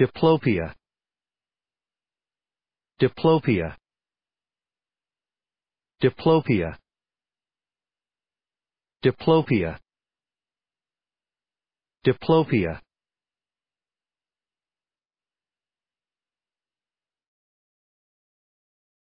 Diplopia Diplopia Diplopia Diplopia Diplopia